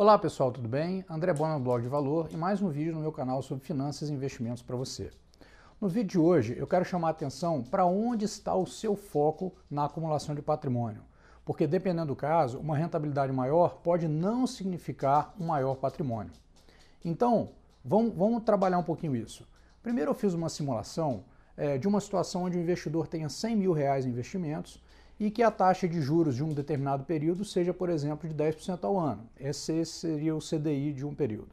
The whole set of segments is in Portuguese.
Olá pessoal, tudo bem? André Bona do Blog de Valor e mais um vídeo no meu canal sobre finanças e investimentos para você. No vídeo de hoje eu quero chamar a atenção para onde está o seu foco na acumulação de patrimônio, porque dependendo do caso, uma rentabilidade maior pode não significar um maior patrimônio. Então, vamos, vamos trabalhar um pouquinho isso. Primeiro eu fiz uma simulação é, de uma situação onde o investidor tenha 100 mil reais em investimentos e que a taxa de juros de um determinado período seja, por exemplo, de 10% ao ano. Esse seria o CDI de um período.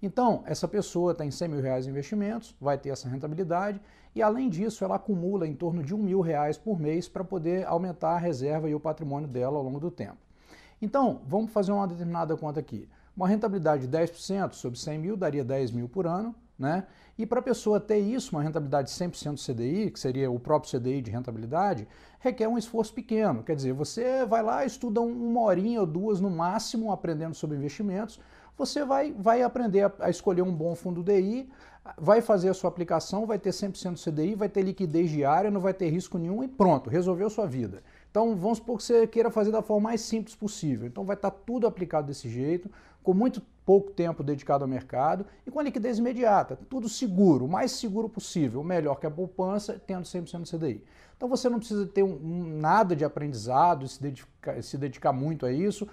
Então, essa pessoa tem 100 mil reais em investimentos, vai ter essa rentabilidade e, além disso, ela acumula em torno de 1 mil reais por mês para poder aumentar a reserva e o patrimônio dela ao longo do tempo. Então, vamos fazer uma determinada conta aqui. Uma rentabilidade de 10% sobre 100 mil daria 10 mil por ano, né? E para a pessoa ter isso, uma rentabilidade 100% CDI, que seria o próprio CDI de rentabilidade, requer um esforço pequeno. Quer dizer, você vai lá, estuda uma horinha ou duas no máximo, aprendendo sobre investimentos, você vai, vai aprender a, a escolher um bom fundo DI, vai fazer a sua aplicação, vai ter 100% CDI, vai ter liquidez diária, não vai ter risco nenhum e pronto, resolveu sua vida. Então vamos supor que você queira fazer da forma mais simples possível. Então vai estar tá tudo aplicado desse jeito, com muito pouco tempo dedicado ao mercado e com a liquidez imediata, tudo seguro, o mais seguro possível, melhor que a poupança, tendo 100% CDI. Então você não precisa ter um, um, nada de aprendizado, se dedicar, se dedicar muito a isso,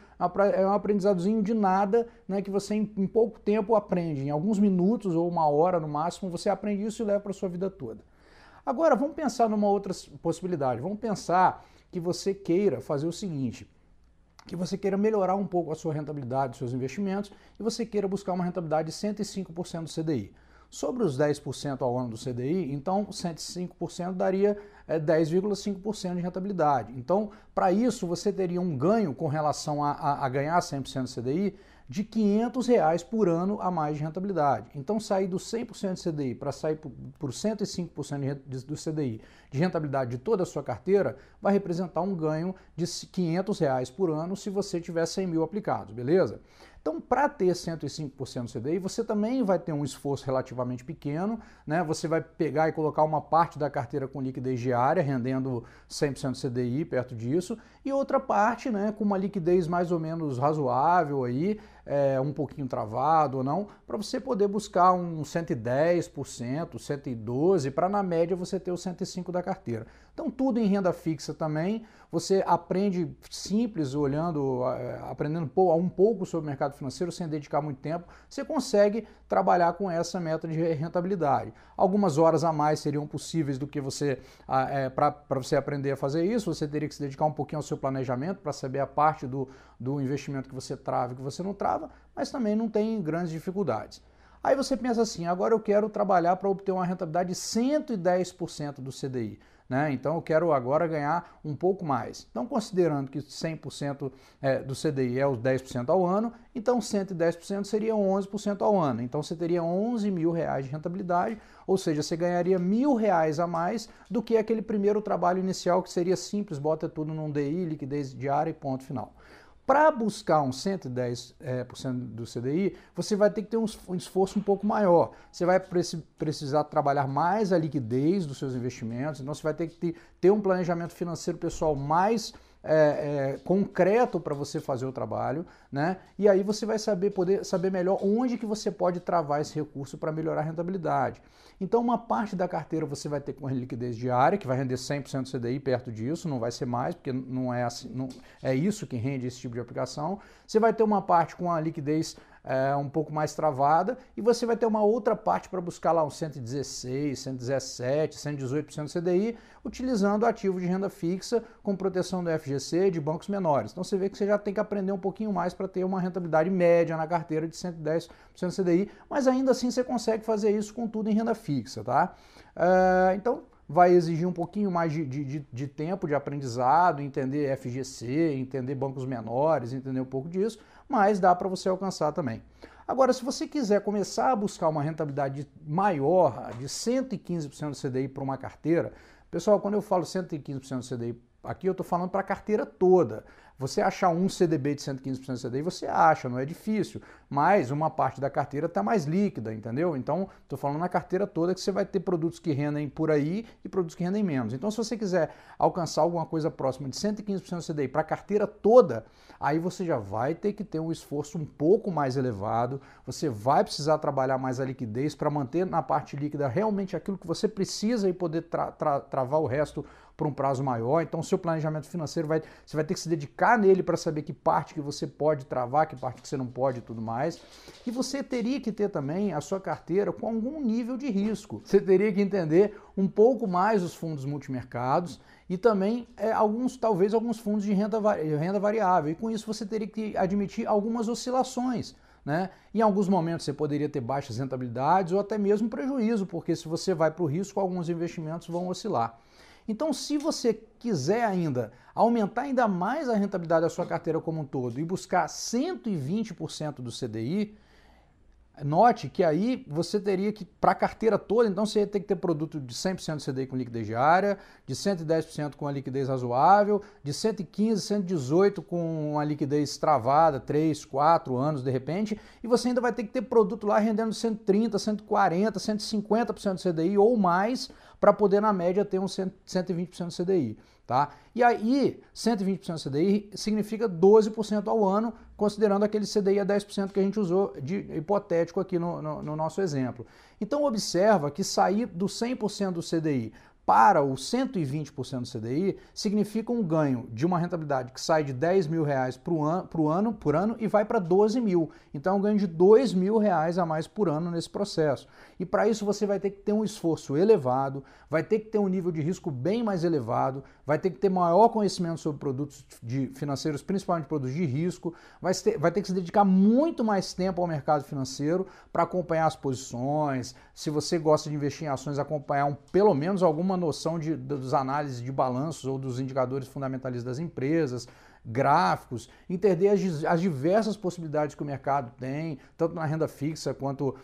é, é um aprendizadozinho de nada né, que você em, em pouco tempo aprende, em alguns minutos ou uma hora no máximo, você aprende isso e leva para sua vida toda. Agora vamos pensar numa outra possibilidade, vamos pensar que você queira fazer o seguinte, que você queira melhorar um pouco a sua rentabilidade dos seus investimentos e você queira buscar uma rentabilidade de 105% do CDI. Sobre os 10% ao ano do CDI, então 105% daria é, eh, 10,5% de rentabilidade. Então, para isso, você teria um ganho com relação a, a, a ganhar 100% do CDI de 500 reais por ano a mais de rentabilidade. Então, sair do 100% de CDI para sair por 105% do CDI de rentabilidade de toda a sua carteira vai representar um ganho de 500 reais por ano se você tiver 100 mil aplicados, beleza? Então, para ter 105% do CDI, você também vai ter um esforço relativamente pequeno, né? Você vai pegar e colocar uma parte da carteira com liquidez diária, rendendo 100% CDI, perto disso, e outra parte, né, com uma liquidez mais ou menos razoável aí, é, um pouquinho travado ou não, para você poder buscar um 110%, 112, para na média você ter o 105 da carteira. Então, tudo em renda fixa também. Você aprende simples, olhando, é, aprendendo um pouco sobre o mercado financeiro sem dedicar muito tempo, você consegue trabalhar com essa meta de rentabilidade. Algumas horas a mais seriam possíveis do que você, é, para você aprender a fazer isso, você teria que se dedicar um pouquinho ao seu planejamento para saber a parte do, do investimento que você trava e que você não trava, mas também não tem grandes dificuldades. Aí você pensa assim: agora eu quero trabalhar para obter uma rentabilidade de 110% do CDI né? Então eu quero agora ganhar um pouco mais. Então, considerando que 100% é, do CDI é os 10% ao ano, então 110% seria 11% ao ano. Então você teria 11 mil reais de rentabilidade, ou seja, você ganharia mil reais a mais do que aquele primeiro trabalho inicial que seria simples, bota tudo num DI, liquidez diária e ponto final. Para buscar um 110% é, eh, do CDI, você vai ter que ter um esforço um pouco maior. Você vai precisar trabalhar mais a liquidez dos seus investimentos, então você vai ter que ter um planejamento financeiro pessoal mais é, é, concreto para você fazer o trabalho, né? E aí você vai saber poder saber melhor onde que você pode travar esse recurso para melhorar a rentabilidade. Então, uma parte da carteira você vai ter com liquidez diária, que vai render 100% CDI perto disso, não vai ser mais, porque não é assim, não, é isso que rende esse tipo de aplicação. Você vai ter uma parte com a liquidez é, um pouco mais travada e você vai ter uma outra parte para buscar lá um 116, 117, 118% CDI, utilizando ativo de renda fixa com proteção do FGC de bancos menores. Então você vê que você já tem que aprender um pouquinho mais para ter uma rentabilidade média na carteira de 110% CDI, mas ainda assim você consegue fazer isso com tudo em renda fixa, tá? Eh, então vai exigir um pouquinho mais de, de, de, tempo de aprendizado, entender FGC, entender bancos menores, entender um pouco disso, mas dá para você alcançar também. Agora, se você quiser começar a buscar uma rentabilidade maior, de 115% do CDI para uma carteira, pessoal, quando eu falo 115% do CDI aqui, eu estou falando para a carteira toda. Você achar um CDB de 115% CDI, você acha, não é difícil, mas uma parte da carteira está mais líquida, entendeu? Então, estou falando na carteira toda que você vai ter produtos que rendem por aí e produtos que rendem menos. Então, se você quiser alcançar alguma coisa próxima de 115% CDI para a carteira toda, aí você já vai ter que ter um esforço um pouco mais elevado, você vai precisar trabalhar mais a liquidez para manter na parte líquida realmente aquilo que você precisa e poder tra tra travar o resto para um prazo maior. Então, seu planejamento financeiro vai, você vai ter que se dedicar tocar nele para saber que parte que você pode travar, que parte que você não pode e tudo mais. E você teria que ter também a sua carteira com algum nível de risco. Você teria que entender um pouco mais os fundos multimercados e também é, alguns, talvez, alguns fundos de renda, renda variável. E com isso você teria que admitir algumas oscilações. Né? Em alguns momentos você poderia ter baixas rentabilidades ou até mesmo prejuízo, porque se você vai para o risco, alguns investimentos vão oscilar. Então, se você quiser ainda aumentar ainda mais a rentabilidade da sua carteira como um todo e buscar 120% do CDI, Note que aí você teria que, para a carteira toda, então você ia ter que ter produto de 100% CDI com liquidez diária, de 110% com a liquidez razoável, de 115, 118 com a liquidez travada, 3, 4 anos de repente, e você ainda vai ter que ter produto lá rendendo 130, 140, 150% CDI ou mais, para poder, na média, ter um 120% CDI. Tá? E aí, 120% CDI significa 12% ao ano, considerando aquele CDI a 10% que a gente usou de hipotético aqui no, no, no nosso exemplo. Então, observa que sair do 100% do CDI para o 120% do CDI significa um ganho de uma rentabilidade que sai de 10 mil reais pro an, ano, por ano e vai para 12 mil. Então é um ganho de 2 mil reais a mais por ano nesse processo. E para isso você vai ter que ter um esforço elevado, vai ter que ter um nível de risco bem mais elevado, vai ter que ter maior conhecimento sobre produtos de financeiros, principalmente produtos de risco, vai ter, vai ter que se dedicar muito mais tempo ao mercado financeiro para acompanhar as posições. Se você gosta de investir em ações, acompanhar um, pelo menos alguma uma noção de, dos análises de balanços ou dos indicadores fundamentalistas das empresas, gráficos, entender as, as, diversas possibilidades que o mercado tem, tanto na renda fixa quanto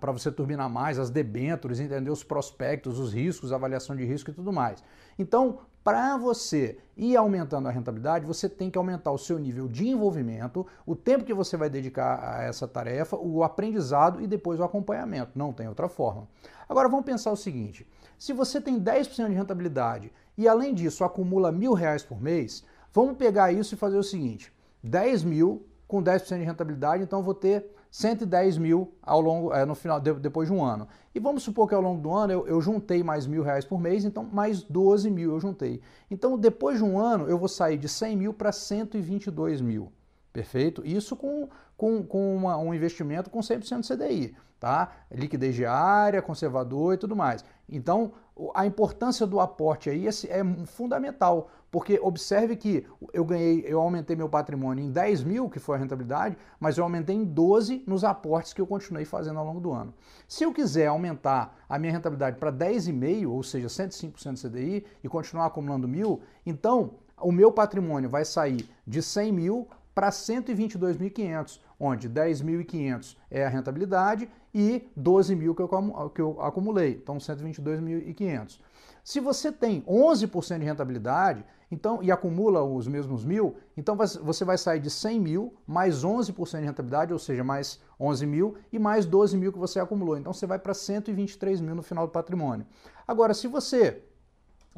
para você turbinar mais, as debêntures, entender os prospectos, os riscos, avaliação de risco e tudo mais. Então, para você ir aumentando a rentabilidade, você tem que aumentar o seu nível de envolvimento, o tempo que você vai dedicar a essa tarefa, o aprendizado e depois o acompanhamento. Não tem outra forma. Agora vamos pensar o seguinte: se você tem 10% de rentabilidade e além disso acumula mil reais por mês, vamos pegar isso e fazer o seguinte: 10 mil com 10% de rentabilidade, então vou ter 110 mil ao longo, é, no final, de, depois de um ano. E vamos supor que ao longo do ano eu, eu, juntei mais mil reais por mês, então mais 12 mil eu juntei. Então depois de um ano eu vou sair de 100 mil para 122 mil, perfeito? Isso com, com, com uma, um investimento com 100% CDI, tá? Liquidez diária, conservador e tudo mais. Então a importância do aporte aí é fundamental, porque observe que eu ganhei, eu aumentei meu patrimônio em 10 mil, que foi a rentabilidade, mas eu aumentei em 12 nos aportes que eu continuei fazendo ao longo do ano. Se eu quiser aumentar a minha rentabilidade para 10,5, ou seja, 105% CDI, e continuar acumulando mil, então o meu patrimônio vai sair de 100 mil para 122.500, onde 10.500 é a rentabilidade e 12.000 que eu, que eu acumulei, então 122.500. Se você tem 11% de rentabilidade então e acumula os mesmos mil, então você vai sair de 100 mil mais 11% de rentabilidade, ou seja, mais 11 mil e mais 12 mil que você acumulou. Então você vai para 123 mil no final do patrimônio. Agora, se você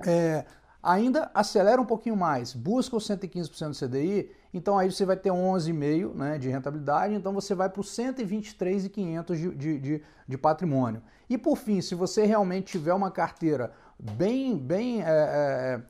é, ainda acelera um pouquinho mais, busca os 115% do CDI, então aí você vai ter 11,5 né, de rentabilidade, então você vai para os 123,500 de, de, de, de patrimônio. E por fim, se você realmente tiver uma carteira bem, bem é, é, é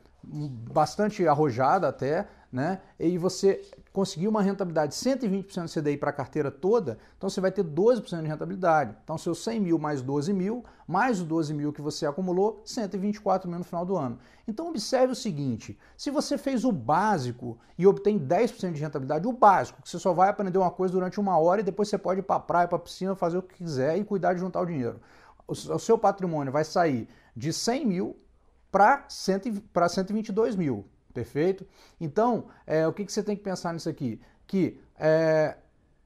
bastante arrojada até, né? E você conseguir uma rentabilidade de 120% do CDI para a carteira toda, então você vai ter 12% de rentabilidade. Então, seus 100 mil mais 12 mil, mais os 12 mil que você acumulou, 124 mil no final do ano. Então, observe o seguinte: se você fez o básico e obtém 10% de rentabilidade, o básico, que você só vai aprender uma coisa durante uma hora e depois você pode ir para a praia, para a piscina, fazer o que quiser e cuidar de juntar o dinheiro. O seu patrimônio vai sair de 100 mil para 122 mil. Perfeito? Então, é, o que, que você tem que pensar nisso aqui? Que é,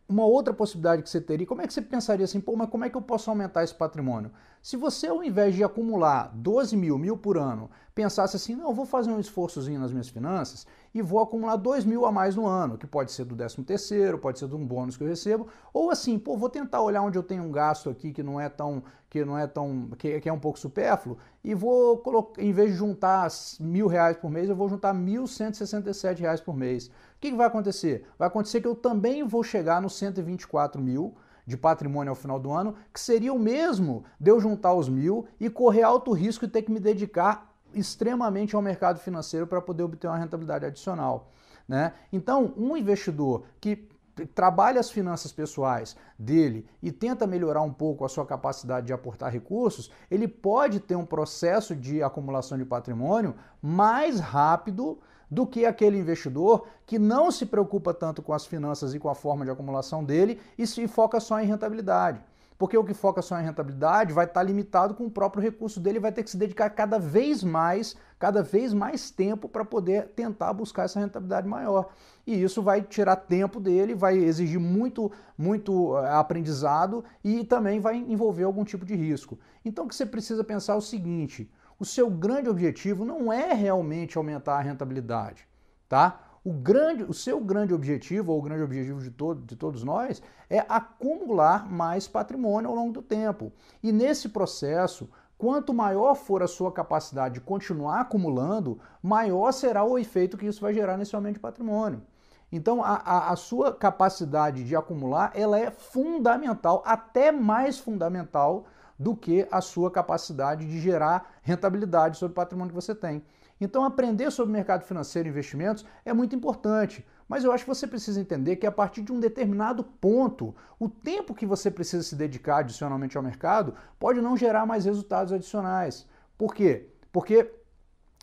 uma outra possibilidade que você teria, como é que você pensaria assim, pô, mas como é que eu posso aumentar esse patrimônio? Se você, ao invés de acumular 12 mil, mil por ano, pensasse assim, não, eu vou fazer um esforçozinho nas minhas finanças e vou acumular 2 mil a mais no ano, que pode ser do 13 terceiro, pode ser de um bônus que eu recebo, ou assim, pô, vou tentar olhar onde eu tenho um gasto aqui que não é tão, que não é tão, que, que é um pouco supérfluo, e vou colocar, em vez de juntar mil reais por mês, eu vou juntar 1.167 reais por mês. O que, que vai acontecer? Vai acontecer que eu também vou chegar nos 124 mil, de patrimônio ao final do ano, que seria o mesmo de eu juntar os mil e correr alto risco e ter que me dedicar extremamente ao mercado financeiro para poder obter uma rentabilidade adicional. Né? Então, um investidor que trabalha as finanças pessoais dele e tenta melhorar um pouco a sua capacidade de aportar recursos, ele pode ter um processo de acumulação de patrimônio mais rápido do que aquele investidor que não se preocupa tanto com as finanças e com a forma de acumulação dele e se foca só em rentabilidade. Porque o que foca só em rentabilidade vai estar tá limitado com o próprio recurso dele, vai ter que se dedicar cada vez mais, cada vez mais tempo para poder tentar buscar essa rentabilidade maior. E isso vai tirar tempo dele, vai exigir muito, muito eh, aprendizado e também vai envolver algum tipo de risco. Então o que você precisa pensar é o seguinte: o seu grande objetivo não é realmente aumentar a rentabilidade, tá? O, grande, o seu grande objetivo, ou o grande objetivo de, todo, de todos nós, é acumular mais patrimônio ao longo do tempo. E nesse processo, quanto maior for a sua capacidade de continuar acumulando, maior será o efeito que isso vai gerar nesse aumento de patrimônio. Então, a, a, a, sua capacidade de acumular ela é fundamental, até mais fundamental do que a sua capacidade de gerar rentabilidade sobre o patrimônio que você tem. Então, aprender sobre mercado financeiro e investimentos é muito importante, mas eu acho que você precisa entender que a partir de um determinado ponto, o tempo que você precisa se dedicar adicionalmente ao mercado pode não gerar mais resultados adicionais. Por quê? Porque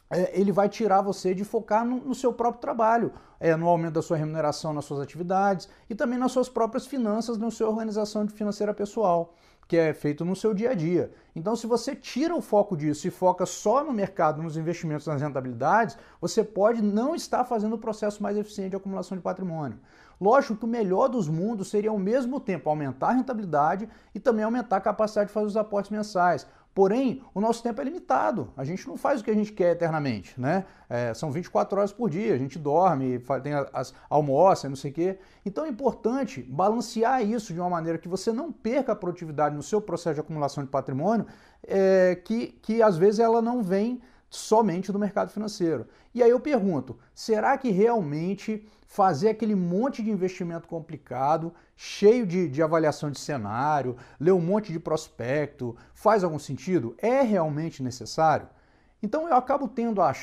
é, ele vai tirar você de focar no, seu próprio trabalho, é, no aumento da sua remuneração nas suas atividades e também nas suas próprias finanças, na sua organização financeira pessoal que é feito no seu dia a dia. Então, se você tira o foco disso e foca só no mercado, nos investimentos, nas rentabilidades, você pode não estar fazendo o processo mais eficiente de acumulação de patrimônio. Lógico que o melhor dos mundos seria ao mesmo tempo aumentar a rentabilidade e também aumentar a capacidade de fazer os aportes mensais. Porém, o nosso tempo é limitado. A gente não faz o que a gente quer eternamente, né? É, são 24 horas por dia, a gente dorme, tem as, almoça, não sei o quê. Então é importante balancear isso de uma maneira que você não perca a produtividade no seu processo de acumulação de patrimônio, é, que, que às vezes ela não vem somente do mercado financeiro. E aí eu pergunto: será que realmente fazer aquele monte de investimento complicado, cheio de, de avaliação de cenário, ler um monte de prospecto, faz algum sentido? É realmente necessário? Então eu acabo tendo a,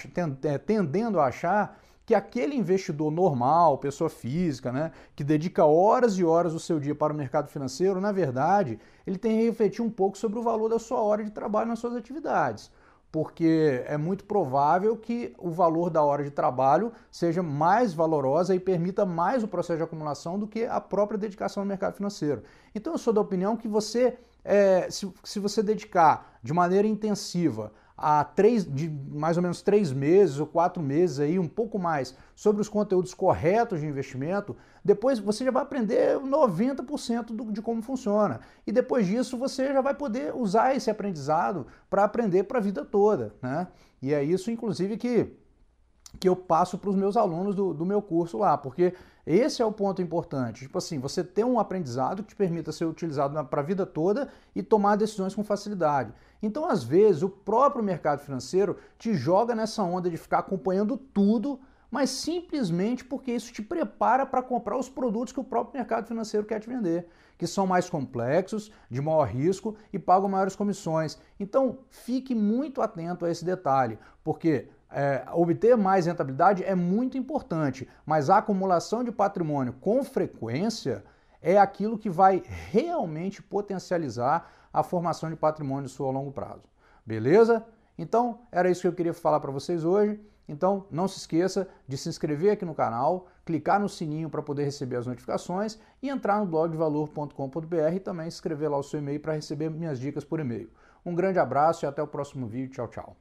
é, tendendo a achar que aquele investidor normal, pessoa física, né, que dedica horas e horas do seu dia para o mercado financeiro, na verdade, ele tem que refletir um pouco sobre o valor da sua hora de trabalho nas suas atividades porque é muito provável que o valor da hora de trabalho seja mais valorosa e permita mais o processo de acumulação do que a própria dedicação no mercado financeiro. Então, eu sou da opinião que você, é, se, se você dedicar de maneira intensiva há três, de mais ou menos três meses ou quatro meses aí, um pouco mais, sobre os conteúdos corretos de investimento, depois você já vai aprender 90% do, de como funciona. E depois disso você já vai poder usar esse aprendizado para aprender para a vida toda, né? E é isso, inclusive, que que eu passo para os meus alunos do, do meu curso lá, porque esse é o ponto importante. Tipo assim, você ter um aprendizado que te permita ser utilizado para a vida toda e tomar decisões com facilidade. Então, às vezes, o próprio mercado financeiro te joga nessa onda de ficar acompanhando tudo, mas simplesmente porque isso te prepara para comprar os produtos que o próprio mercado financeiro quer te vender, que são mais complexos, de maior risco e pagam maiores comissões. Então, fique muito atento a esse detalhe, porque é, obter mais rentabilidade é muito importante, mas a acumulação de patrimônio com frequência é aquilo que vai realmente potencializar a formação de patrimônio seu a longo prazo. Beleza? Então, era isso que eu queria falar para vocês hoje. Então, não se esqueça de se inscrever aqui no canal, clicar no sininho para poder receber as notificações e entrar no blog valor.com.br e também escrever lá o seu e-mail para receber minhas dicas por e-mail. Um grande abraço e até o próximo vídeo. Tchau, tchau.